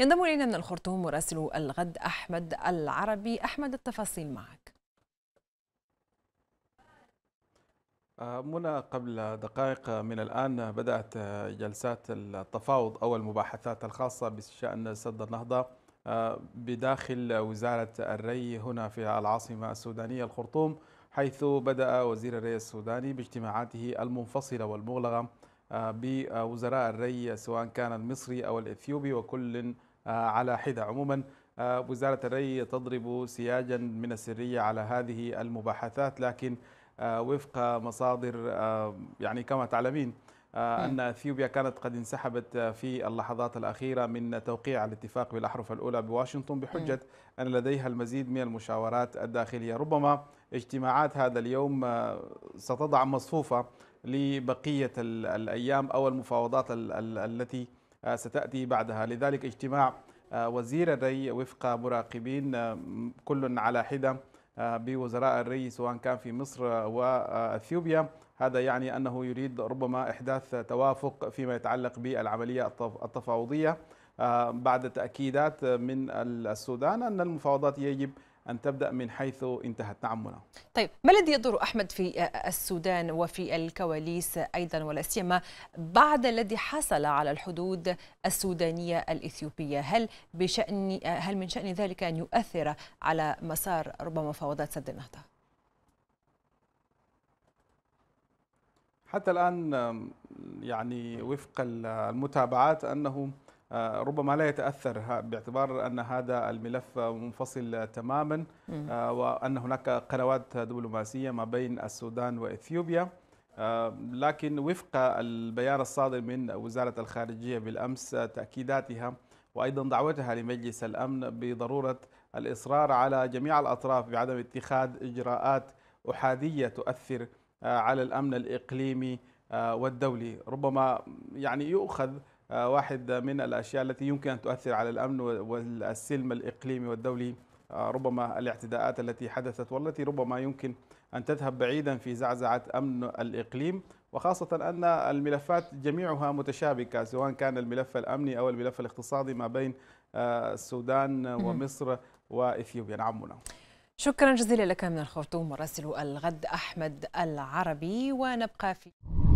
ينضم الينا من الخرطوم مراسل الغد احمد العربي احمد التفاصيل معك آه، منى قبل دقائق آه، من الآن بدأت آه، جلسات التفاوض أو المباحثات الخاصة بشأن سد النهضة بداخل وزارة الري هنا في العاصمة السودانية الخرطوم حيث بدأ وزير الري السوداني باجتماعاته المنفصلة والمغلقة آه، بوزراء الري سواء كان المصري أو الإثيوبي وكل آه، على حدة عموما آه، وزارة الري تضرب سياجا من السرية على هذه المباحثات لكن وفق مصادر يعني كما تعلمين آه، أن أثيوبيا كانت قد انسحبت آه، في اللحظات الأخيرة من توقيع الاتفاق بالأحرف الأولى بواشنطن بحجة أن لديها المزيد من المشاورات الداخلية ربما اجتماعات هذا اليوم آه، ستضع مصفوفة لبقية الأيام أو المفاوضات التي ستأتي بعدها لذلك اجتماع وزير الري وفق مراقبين كل على حدة آه، بوزراء الري سواء كان في مصر واثيوبيا هذا يعني انه يريد ربما احداث توافق فيما يتعلق بالعمليه التفاوضيه آه، بعد تاكيدات من السودان ان المفاوضات يجب أن تبدأ من حيث انتهت نعم طيب ما الذي يدور أحمد في السودان وفي الكواليس أيضا ولا سيما بعد الذي حصل على الحدود السودانية الإثيوبية هل بشأن هل من شأن ذلك أن يؤثر على مسار ربما مفاوضات سد النهضة؟ حتى الآن يعني وفق المتابعات أنه آه، ربما لا يتاثر باعتبار ان هذا الملف منفصل تماما آه، وان هناك قنوات دبلوماسيه ما بين السودان واثيوبيا آه، لكن وفق البيان الصادر من وزاره الخارجيه بالامس تاكيداتها وايضا دعوتها لمجلس الامن بضروره الاصرار على جميع الاطراف بعدم اتخاذ اجراءات احاديه تؤثر على الامن الاقليمي والدولي، ربما يعني يؤخذ آه، واحد من الأشياء التي يمكن أن تؤثر على الأمن والسلم الإقليمي والدولي آه، ربما الاعتداءات التي حدثت والتي ربما يمكن أن تذهب بعيدا في زعزعة أمن الإقليم وخاصة أن الملفات جميعها متشابكة سواء كان الملف الأمني أو الملف الاقتصادي ما بين آه، السودان ومصر وإثيوبيا نعمنا شكرا جزيلا لك من الخرطوم مراسل الغد أحمد العربي ونبقى في